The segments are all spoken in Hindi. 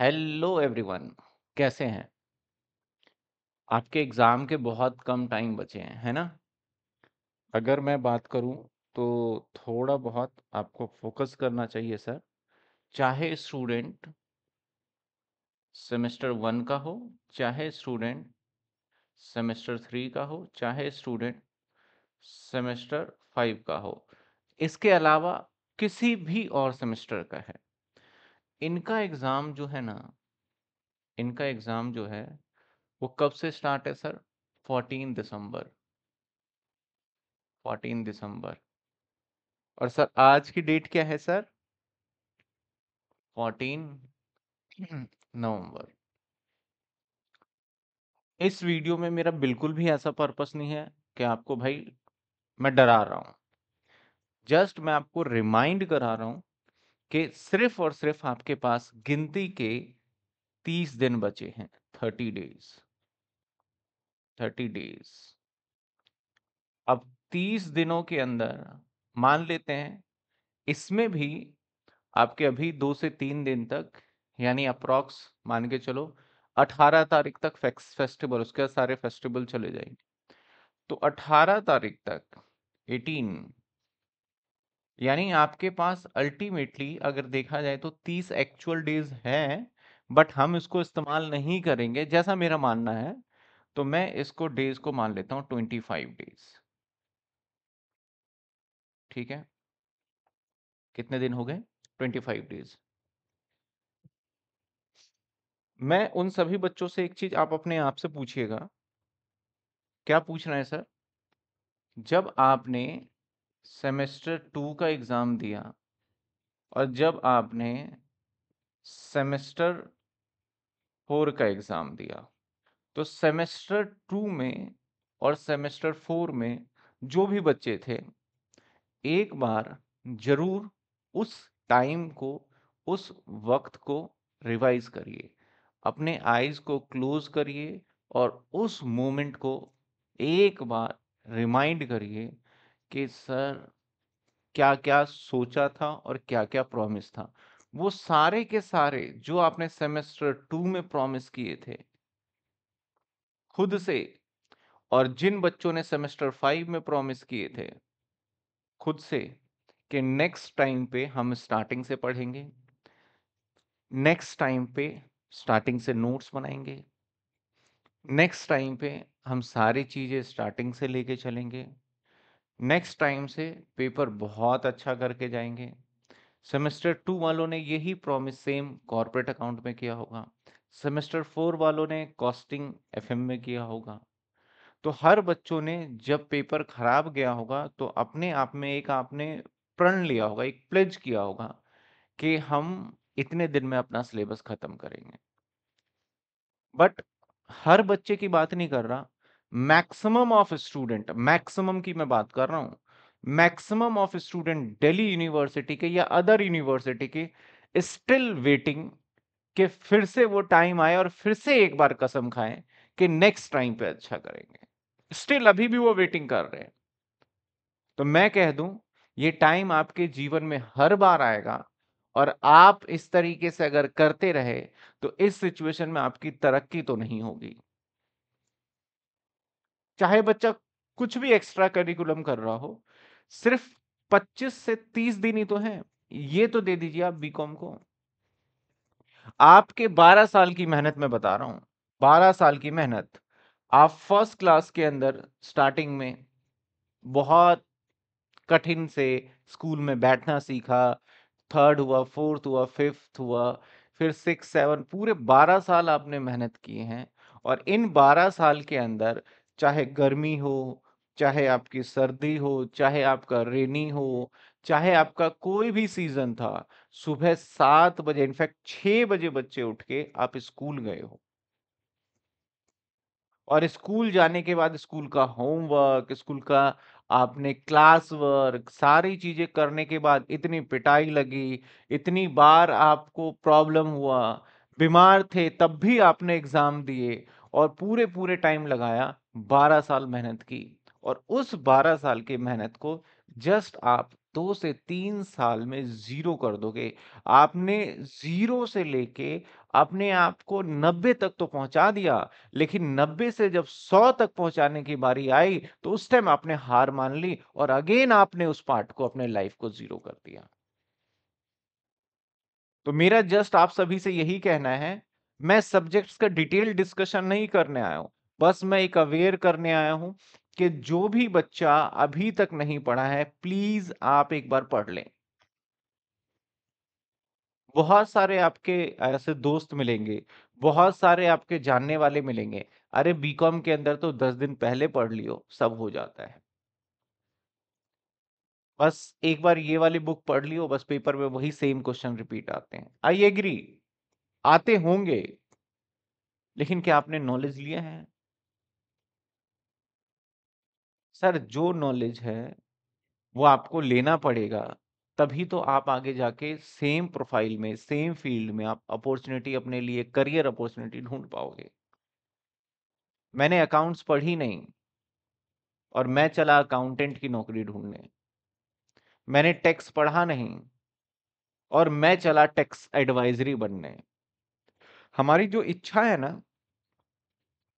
हेलो एवरीवन कैसे हैं आपके एग्ज़ाम के बहुत कम टाइम बचे हैं है ना अगर मैं बात करूं तो थोड़ा बहुत आपको फोकस करना चाहिए सर चाहे स्टूडेंट सेमेस्टर वन का हो चाहे स्टूडेंट सेमेस्टर थ्री का हो चाहे स्टूडेंट सेमेस्टर फाइव का हो इसके अलावा किसी भी और सेमेस्टर का है इनका एग्ज़ाम जो है ना इनका एग्ज़ाम जो है वो कब से स्टार्ट है सर 14 दिसंबर 14 दिसंबर और सर आज की डेट क्या है सर 14 नवंबर इस वीडियो में मेरा बिल्कुल भी ऐसा पर्पस नहीं है कि आपको भाई मैं डरा रहा हूं जस्ट मैं आपको रिमाइंड करा रहा हूं कि सिर्फ और सिर्फ आपके पास गिनती के तीस दिन बचे हैं थर्टी डेज थर्टी डेज अब तीस दिनों के अंदर मान लेते हैं इसमें भी आपके अभी दो से तीन दिन तक यानी अप्रॉक्स मान के चलो अठारह तारीख तक फेक्स फेस्टिवल उसके सारे फेस्टिवल चले जाएंगे तो अठारह तारीख तक एटीन यानी आपके पास अल्टीमेटली अगर देखा जाए तो तीस एक्चुअल डेज है बट हम इसको इस्तेमाल नहीं करेंगे जैसा मेरा मानना है तो मैं इसको डेज को मान लेता हूं ट्वेंटी फाइव डेज ठीक है कितने दिन हो गए ट्वेंटी फाइव डेज मैं उन सभी बच्चों से एक चीज आप अपने आप से पूछिएगा क्या पूछ रहे हैं सर जब आपने सेमेस्टर टू का एग्ज़ाम दिया और जब आपने सेमेस्टर फोर का एग्ज़ाम दिया तो सेमेस्टर टू में और सेमेस्टर फोर में जो भी बच्चे थे एक बार ज़रूर उस टाइम को उस वक्त को रिवाइज करिए अपने आइज़ को क्लोज करिए और उस मोमेंट को एक बार रिमाइंड करिए कि सर क्या क्या सोचा था और क्या क्या प्रॉमिस था वो सारे के सारे जो आपने सेमेस्टर टू में प्रॉमिस किए थे खुद से और जिन बच्चों ने सेमेस्टर फाइव में प्रॉमिस किए थे खुद से कि नेक्स्ट टाइम पे हम स्टार्टिंग से पढ़ेंगे नेक्स्ट टाइम पे स्टार्टिंग से नोट्स बनाएंगे नेक्स्ट टाइम पे हम सारी चीज़ें स्टार्टिंग से लेके चलेंगे नेक्स्ट टाइम से पेपर बहुत अच्छा करके जाएंगे सेमेस्टर टू वालों ने यही प्रॉमिस सेम कॉरपोरेट अकाउंट में किया होगा सेमेस्टर फोर वालों ने कॉस्टिंग एफएम में किया होगा तो हर बच्चों ने जब पेपर खराब गया होगा तो अपने आप में एक आपने प्रण लिया होगा एक प्लेज किया होगा कि हम इतने दिन में अपना सिलेबस खत्म करेंगे बट हर बच्चे की बात नहीं कर रहा मैक्सिमम ऑफ स्टूडेंट मैक्सिमम की मैं बात कर रहा हूं maximum of student Delhi university के या अदर यूनिवर्सिटी के स्टिल वेटिंग कि फिर से वो टाइम आए और फिर से एक बार कसम खाएं कि नेक्स्ट टाइम पे अच्छा करेंगे स्टिल अभी भी वो वेटिंग कर रहे हैं तो मैं कह दूं ये टाइम आपके जीवन में हर बार आएगा और आप इस तरीके से अगर करते रहे तो इस सिचुएशन में आपकी तरक्की तो नहीं होगी चाहे बच्चा कुछ भी एक्स्ट्रा करिकुलम कर रहा हो सिर्फ 25 से 30 दिन ही तो है ये तो दे दीजिए आप बीकॉम को आपके 12 साल की मेहनत में बता रहा हूं 12 साल की मेहनत आप फर्स्ट क्लास के अंदर स्टार्टिंग में बहुत कठिन से स्कूल में बैठना सीखा थर्ड हुआ फोर्थ हुआ फिफ्थ हुआ फिर सिक्स सेवन पूरे बारह साल आपने मेहनत किए हैं और इन बारह साल के अंदर चाहे गर्मी हो चाहे आपकी सर्दी हो चाहे आपका रेनी हो चाहे आपका कोई भी सीजन था सुबह सात बजे इनफैक्ट छह बजे बच्चे उठ के आप स्कूल गए हो और स्कूल जाने के बाद स्कूल का होमवर्क स्कूल का आपने क्लास वर्क सारी चीजें करने के बाद इतनी पिटाई लगी इतनी बार आपको प्रॉब्लम हुआ बीमार थे तब भी आपने एग्जाम दिए और पूरे पूरे टाइम लगाया 12 साल मेहनत की और उस 12 साल की मेहनत को जस्ट आप दो से तीन साल में जीरो कर दोगे आपने जीरो से लेके अपने आप को नब्बे तक तो पहुंचा दिया लेकिन नब्बे से जब सौ तक पहुंचाने की बारी आई तो उस टाइम आपने हार मान ली और अगेन आपने उस पार्ट को अपने लाइफ को जीरो कर दिया तो मेरा जस्ट आप सभी से यही कहना है मैं सब्जेक्ट्स का डिटेल डिस्कशन नहीं करने आया हूं बस मैं एक अवेयर करने आया हूं कि जो भी बच्चा अभी तक नहीं पढ़ा है प्लीज आप एक बार पढ़ लें बहुत सारे आपके ऐसे दोस्त मिलेंगे बहुत सारे आपके जानने वाले मिलेंगे अरे बीकॉम के अंदर तो दस दिन पहले पढ़ लियो सब हो जाता है बस एक बार ये वाली बुक पढ़ लियो बस पेपर में वही सेम क्वेश्चन रिपीट आते हैं आई एग्री आते होंगे लेकिन क्या आपने नॉलेज लिया है सर जो नॉलेज है वो आपको लेना पड़ेगा तभी तो आप आगे जाके सेम प्रोफाइल में सेम फील्ड में आप अपॉर्चुनिटी अपने लिए करियर अपॉर्चुनिटी ढूंढ पाओगे मैंने अकाउंट्स पढ़ी नहीं और मैं चला अकाउंटेंट की नौकरी ढूंढने मैंने टैक्स पढ़ा नहीं और मैं चला टैक्स एडवाइजरी बनने हमारी जो इच्छा है ना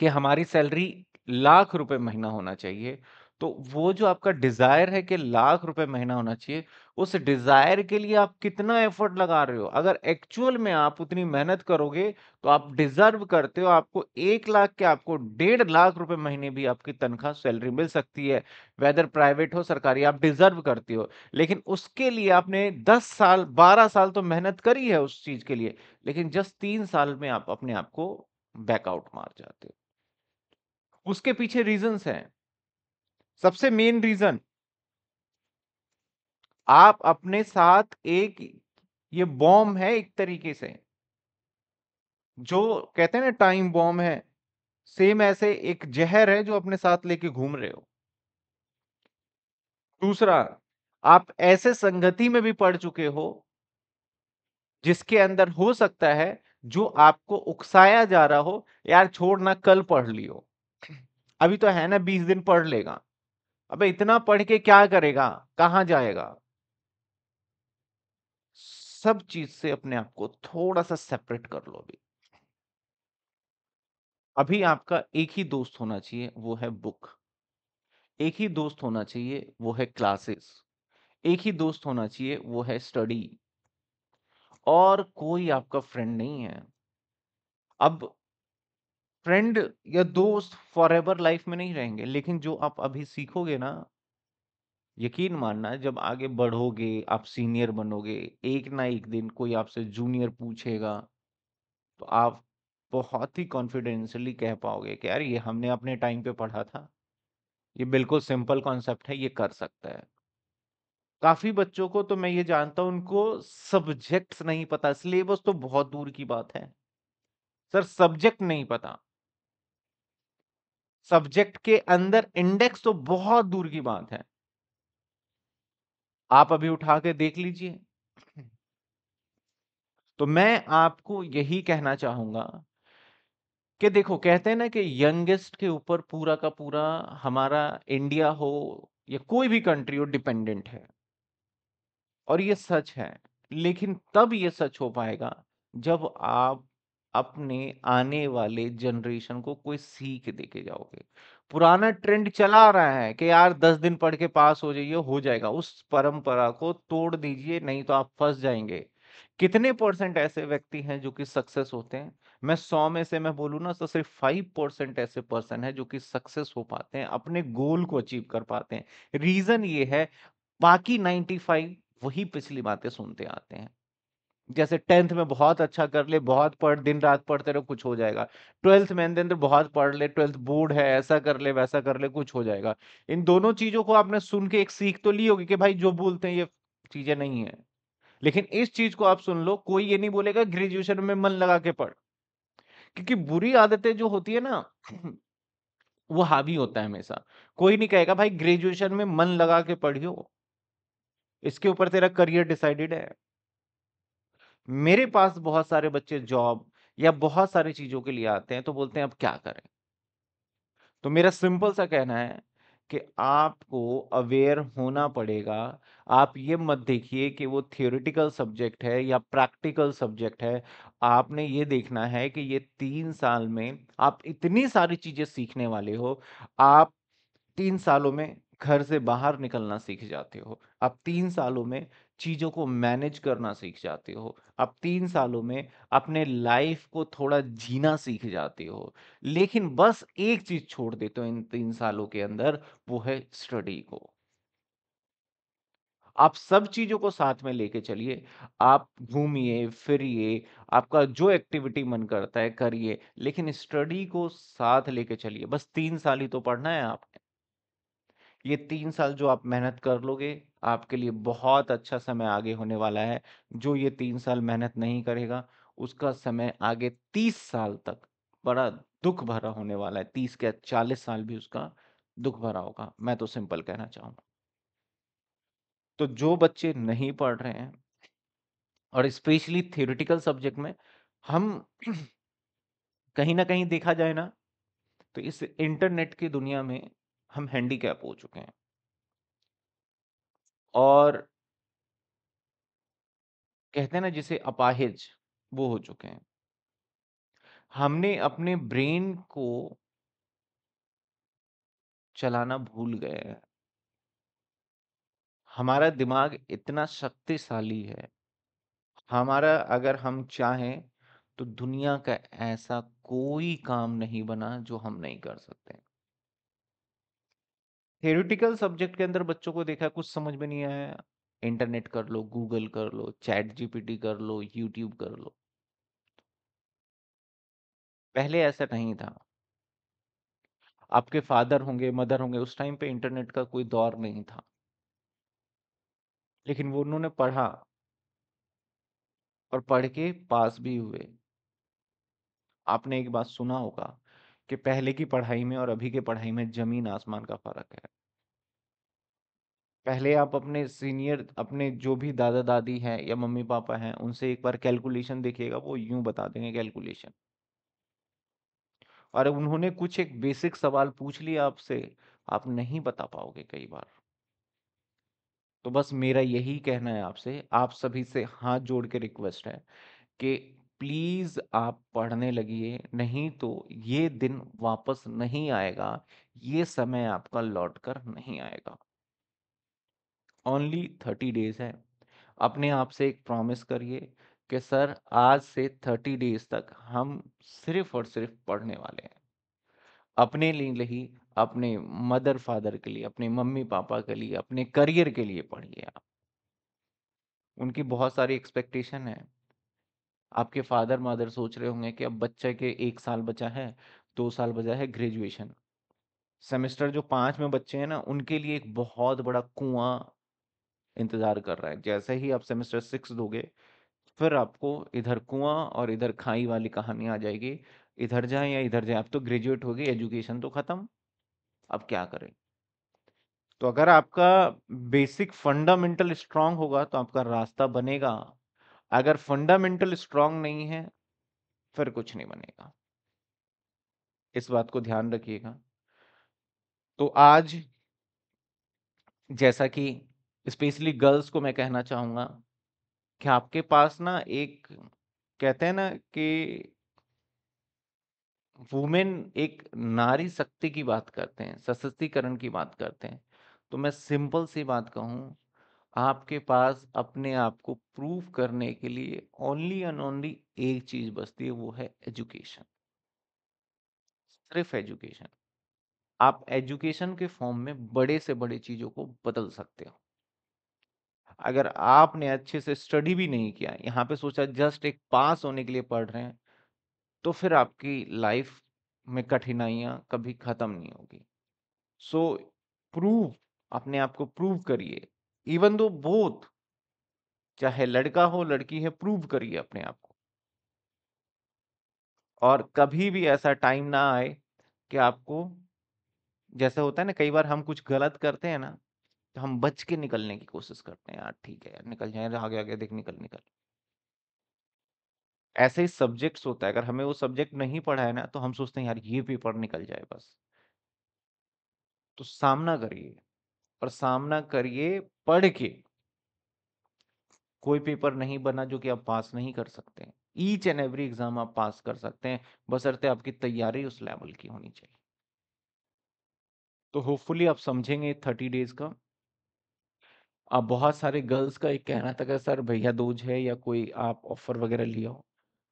कि हमारी सैलरी लाख रुपए महीना होना चाहिए तो वो जो आपका डिजायर है कि लाख रुपए महीना होना चाहिए उस डिजायर के लिए आप कितना एफर्ट लगा रहे हो अगर एक्चुअल में आप उतनी मेहनत करोगे तो आप डिजर्व करते हो आपको एक लाख के आपको डेढ़ लाख रुपए महीने भी आपकी तनख्वाह सैलरी मिल सकती है वेदर प्राइवेट हो सरकारी आप डिजर्व करते हो लेकिन उसके लिए आपने दस साल बारह साल तो मेहनत करी है उस चीज के लिए लेकिन जस्ट तीन साल में आप अपने आप को बैकआउट मार जाते हो उसके पीछे रीजंस हैं सबसे मेन रीजन आप अपने साथ एक ये बॉम्ब है एक तरीके से जो कहते हैं ना टाइम बॉम्ब है सेम ऐसे एक जहर है जो अपने साथ लेके घूम रहे हो दूसरा आप ऐसे संगति में भी पड़ चुके हो जिसके अंदर हो सकता है जो आपको उकसाया जा रहा हो यार छोड़ ना कल पढ़ लियो अभी तो है ना बीस दिन पढ़ लेगा अबे इतना पढ़ के क्या करेगा कहाँ जाएगा सब चीज से अपने आप को थोड़ा सा सेपरेट कर लो अभी अभी आपका एक ही दोस्त होना चाहिए वो है बुक एक ही दोस्त होना चाहिए वो है क्लासेस एक ही दोस्त होना चाहिए वो है स्टडी और कोई आपका फ्रेंड नहीं है अब फ्रेंड या दोस्त फॉर एवर लाइफ में नहीं रहेंगे लेकिन जो आप अभी सीखोगे ना यकीन मानना जब आगे बढ़ोगे आप सीनियर बनोगे एक ना एक दिन कोई आपसे जूनियर पूछेगा तो आप बहुत ही कॉन्फिडेंशली कह पाओगे कि यार ये हमने अपने टाइम पे पढ़ा था ये बिल्कुल सिंपल कॉन्सेप्ट है ये कर सकता है काफी बच्चों को तो मैं ये जानता हूँ उनको सब्जेक्ट्स नहीं पता सिलेबस तो बहुत दूर की बात है सर सब्जेक्ट नहीं पता सब्जेक्ट के अंदर इंडेक्स तो बहुत दूर की बात है आप अभी उठा के देख लीजिए तो मैं आपको यही कहना चाहूंगा कि देखो कहते हैं ना कि यंगेस्ट के ऊपर पूरा का पूरा हमारा इंडिया हो या कोई भी कंट्री हो डिपेंडेंट है और ये सच है लेकिन तब ये सच हो पाएगा जब आप अपने आने वाले जनरेशन को कोई सीख दे के जाओगे पुराना ट्रेंड चला रहा है कि यार दस दिन पढ़ के पास हो जाइए हो जाएगा उस परंपरा को तोड़ दीजिए नहीं तो आप फंस जाएंगे कितने परसेंट ऐसे व्यक्ति हैं जो कि सक्सेस होते हैं मैं सौ में से मैं बोलूँ ना तो सिर्फ फाइव परसेंट ऐसे पर्सन है जो कि सक्सेस हो पाते हैं अपने गोल को अचीव कर पाते हैं रीजन ये है बाकी नाइन्टी फाइव वही पिछली बातें सुनते आते हैं जैसे टेंथ में बहुत अच्छा कर ले बहुत पढ़ दिन रात पढ़ते रहो कुछ हो जाएगा ट्वेल्थ में अंदर तो बहुत पढ़ ले ट्वेल्थ बोर्ड है ऐसा कर ले वैसा कर ले कुछ हो जाएगा इन दोनों चीजों को आपने सुन के एक सीख तो ली होगी कि भाई जो बोलते हैं ये चीजें नहीं है लेकिन इस चीज को आप सुन लो कोई ये नहीं बोलेगा ग्रेजुएशन में मन लगा के पढ़ क्योंकि बुरी आदतें जो होती है ना वो हावी होता है हमेशा कोई नहीं कहेगा भाई ग्रेजुएशन में मन लगा के पढ़ियो इसके ऊपर तेरा करियर डिसाइडेड है मेरे पास बहुत सारे बच्चे जॉब या बहुत सारी चीजों के लिए आते हैं तो बोलते हैं अब क्या करें तो मेरा सिंपल सा कहना है कि आपको अवेयर होना पड़ेगा आप ये मत देखिए कि वो थियोरिटिकल सब्जेक्ट है या प्रैक्टिकल सब्जेक्ट है आपने ये देखना है कि ये तीन साल में आप इतनी सारी चीज़ें सीखने वाले हो आप तीन सालों में घर से बाहर निकलना सीख जाते हो आप तीन सालों में चीज़ों को मैनेज करना सीख जाते हो। आप तीन सालों में अपने लाइफ़ को थोड़ा जीना सीख जाते हो। लेकिन बस एक चीज़ छोड़ देते हो इन तीन सालों के अंदर, वो है स्टडी को। आप सब चीज़ों को साथ में लेके चलिए। आप घूमिए, फिरिए, आपका जो एक्टिविटी मन करता है करिए, लेकिन स्टडी को साथ लेके चलिए। बस तीन साल ही तो पढ़ना है आपने। ये तीन साल जो आप मेहनत कर लोगे आपके लिए बहुत अच्छा समय आगे होने वाला है जो ये तीन साल मेहनत नहीं करेगा उसका समय आगे तीस साल तक बड़ा दुख भरा होने वाला है तीस के चालीस साल भी उसका दुख भरा होगा मैं तो सिंपल कहना चाहूंगा तो जो बच्चे नहीं पढ़ रहे हैं और स्पेशली थियोरिटिकल सब्जेक्ट में हम कहीं ना कहीं देखा जाए ना तो इस इंटरनेट की दुनिया में हम हैंडीकैप हो चुके हैं। और कहते हैं ना जिसे अपाहिज, वो हो चुके हैं। हमने अपने ब्रेन को चलाना भूल गए हैं। हमारा दिमाग इतना शक्तिशाली है, हमारा अगर हम चाहें, तो दुनिया का ऐसा कोई काम नहीं बना, जो हम नहीं कर सकते। थेरिटिकल सब्जेक्ट के अंदर बच्चों को देखा कुछ समझ में नहीं आया इंटरनेट कर लो गूगल कर लो चैट जीपीटी कर लो यूट्यूब कर लो पहले ऐसा नहीं था आपके फादर होंगे मदर होंगे उस टाइम पे इंटरनेट का कोई दौर नहीं था लेकिन वो उन्होंने पढ़ा और पढ़ के पास भी हुए आपने एक बात सुना होगा कि पहले की पढ़ाई में और अभी के पढ़ाई में जमीन आसमान का फर्क है पहले आप अपने सीनियर अपने जो भी दादा दादी हैं या मम्मी पापा हैं उनसे एक बार कैलकुलेशन देखिएगा वो यूं बता देंगे कैलकुलेशन और उन्होंने कुछ एक बेसिक सवाल पूछ लिया आपसे आप नहीं बता पाओगे कई बार तो बस मेरा यही कहना है आपसे आप सभी से हाथ जोड़ के रिक्वेस्ट है कि प्लीज़ आप पढ़ने लगिए नहीं तो ये दिन वापस नहीं आएगा ये समय आपका लौट कर नहीं आएगा ओनली थर्टी डेज है अपने आप से एक प्रॉमिस करिए कि सर आज से थर्टी डेज तक हम सिर्फ और सिर्फ पढ़ने वाले हैं अपने लिए नहीं अपने मदर फादर के लिए अपने मम्मी पापा के लिए अपने करियर के लिए पढ़िए आप उनकी बहुत सारी एक्सपेक्टेशन है आपके फादर मादर सोच रहे होंगे कि अब बच्चे के एक साल बचा है दो साल बचा है ग्रेजुएशन सेमेस्टर जो पांच में बच्चे हैं ना उनके लिए एक बहुत बड़ा कुआं इंतजार कर रहा है जैसे ही आप सेमेस्टर सिक्स दोगे फिर आपको इधर कुआं और इधर खाई वाली कहानी आ जाएगी इधर जाए या इधर जाए आप तो ग्रेजुएट हो गए एजुकेशन तो खत्म अब क्या करें तो अगर आपका बेसिक फंडामेंटल स्ट्रांग होगा तो आपका रास्ता बनेगा अगर फंडामेंटल स्ट्रांग नहीं है फिर कुछ नहीं बनेगा इस बात को ध्यान रखिएगा तो आज जैसा कि स्पेशली गर्ल्स को मैं कहना चाहूंगा कि आपके पास ना एक कहते हैं ना कि वुमेन एक नारी शक्ति की बात करते हैं सशक्तिकरण की बात करते हैं तो मैं सिंपल सी बात कहूं आपके पास अपने आप को प्रूव करने के लिए ओनली एंड ओनली एक चीज बचती है वो है एजुकेशन सिर्फ एजुकेशन आप एजुकेशन के फॉर्म में बड़े से बड़े चीजों को बदल सकते हो अगर आपने अच्छे से स्टडी भी नहीं किया यहाँ पे सोचा जस्ट एक पास होने के लिए पढ़ रहे हैं तो फिर आपकी लाइफ में कठिनाइयां कभी खत्म नहीं होगी सो प्रूव अपने आप को प्रूव करिए इवन दो बोथ चाहे लड़का हो लड़की है प्रूव करिए अपने आप को और कभी भी ऐसा टाइम ना आए कि आपको जैसे होता है ना कई बार हम कुछ गलत करते हैं ना तो हम बच के निकलने की कोशिश करते हैं यार ठीक है यार निकल जाए आगे आगे देख निकल निकल ऐसे ही सब्जेक्ट्स होता है अगर हमें वो सब्जेक्ट नहीं पढ़ा है ना तो हम सोचते हैं यार ये पेपर निकल जाए बस तो सामना करिए और सामना करिए पढ़ के कोई पेपर नहीं बना जो कि आप पास नहीं कर सकते ईच एंड एवरी एग्जाम आप पास कर सकते हैं बसरते आपकी तैयारी उस लेवल की होनी चाहिए तो होपफुली आप समझेंगे थर्टी डेज का आप बहुत सारे गर्ल्स का एक कहना था कि सर भैया दोज है या कोई आप ऑफर वगैरह लिया हो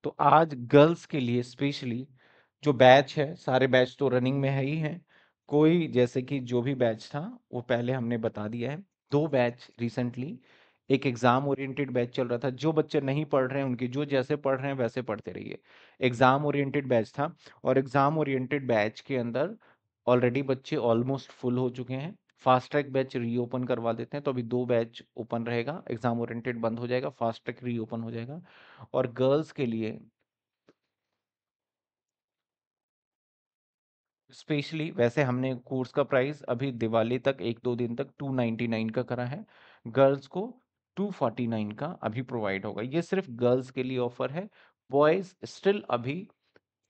तो आज गर्ल्स के लिए स्पेशली जो बैच है सारे बैच तो रनिंग में है ही हैं कोई जैसे कि जो भी बैच था वो पहले हमने बता दिया है। दो बैच रिसेंटली एक एग्ज़ाम ओरिएंटेड बैच चल रहा था, जो बच्चे नहीं पढ़ रहे हैं उनके जो जैसे पढ़ रहे हैं वैसे पढ़ते रहिए। एग्ज़ाम ओरिएंटेड बैच था और एग्ज़ाम ओरिएंटेड बैच के अंदर ऑलरेडी बच्चे ऑलमोस्ट फुल हो चुके हैं। फ़ास्ट ट्रैक बैच रीओपन करवा देते हैं तो अभी दो बैच ओपन रहेगा, एग्ज़ाम ओरिएंटेड बंद हो जाएगा, फ़ास्ट ट्रैक रीओपन हो जाएगा और गर्ल्स के लिए स्पेशली वैसे हमने कोर्स का प्राइस अभी दिवाली तक एक दो दिन तक टू नाइन्टी नाइन का करा है गर्ल्स को टू फोर्टी नाइन का अभी प्रोवाइड होगा ये सिर्फ गर्ल्स के लिए ऑफर है बॉयज स्टिल अभी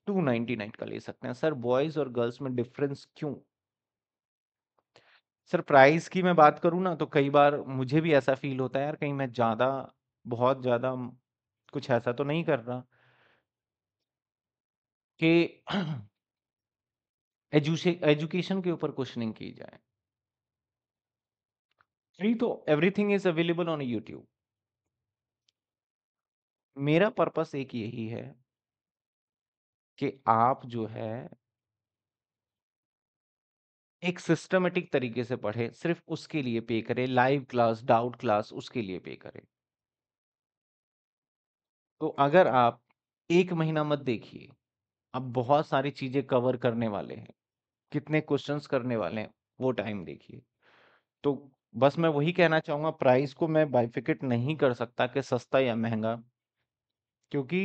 टू नाइन्टी नाइन का ले सकते हैं सर बॉयज और गर्ल्स में डिफरेंस क्यों सर प्राइस की मैं बात करूँ ना तो कई बार मुझे भी ऐसा फील होता है यार कहीं मैं ज़्यादा बहुत ज़्यादा कुछ ऐसा तो नहीं कर रहा कि एजुकेशन के ऊपर क्वेश्चनिंग की जाए फ्री तो everything is available on YouTube मेरा पर्पस एक यही है कि आप जो है एक सिस्टमेटिक तरीके से पढ़े सिर्फ उसके लिए पे करें लाइव क्लास डाउट क्लास उसके लिए पे करें तो अगर आप एक महीना मत देखिए आप बहुत सारी चीजें कवर करने वाले हैं कितने क्वेश्चंस करने वाले हैं वो टाइम देखिए तो बस मैं वही कहना चाहूंगा प्राइस को मैं बाइफिकेट नहीं कर सकता कि सस्ता या महंगा क्योंकि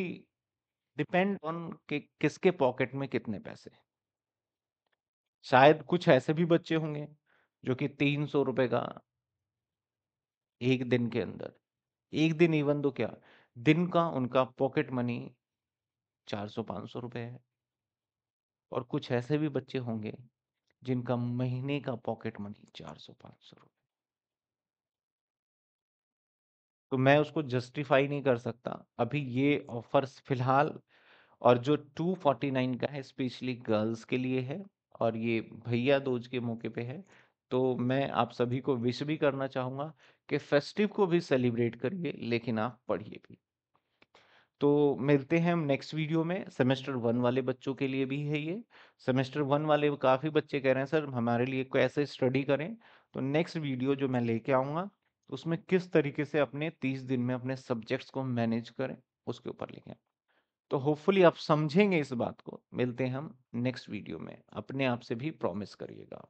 डिपेंड ऑन कि किसके पॉकेट में कितने पैसे शायद कुछ ऐसे भी बच्चे होंगे जो कि तीन सौ रुपये का एक दिन के अंदर एक दिन इवन दो तो क्या दिन का उनका पॉकेट मनी चार सौ पाँच सौ रुपये है और कुछ ऐसे भी बच्चे होंगे जिनका महीने का पॉकेट मनी चार सौ पांच सौ रुपये तो मैं उसको जस्टिफाई नहीं कर सकता अभी ये ऑफर्स फिलहाल और जो 249 का है स्पेशली गर्ल्स के लिए है और ये भैया दोज के मौके पे है तो मैं आप सभी को विश भी करना चाहूंगा कि फेस्टिव को भी सेलिब्रेट करिए लेकिन आप पढ़िए भी तो मिलते हैं हम नेक्स्ट वीडियो में सेमेस्टर वन वाले बच्चों के लिए भी है ये सेमेस्टर वन वाले काफ़ी बच्चे कह रहे हैं सर हमारे लिए कैसे स्टडी करें तो नेक्स्ट वीडियो जो मैं लेके आऊँगा उसमें किस तरीके से अपने तीस दिन में अपने सब्जेक्ट्स को मैनेज करें उसके ऊपर लिखें तो होपफुली आप समझेंगे इस बात को मिलते हैं हम नेक्स्ट वीडियो में अपने आप से भी प्रॉमिस करिएगा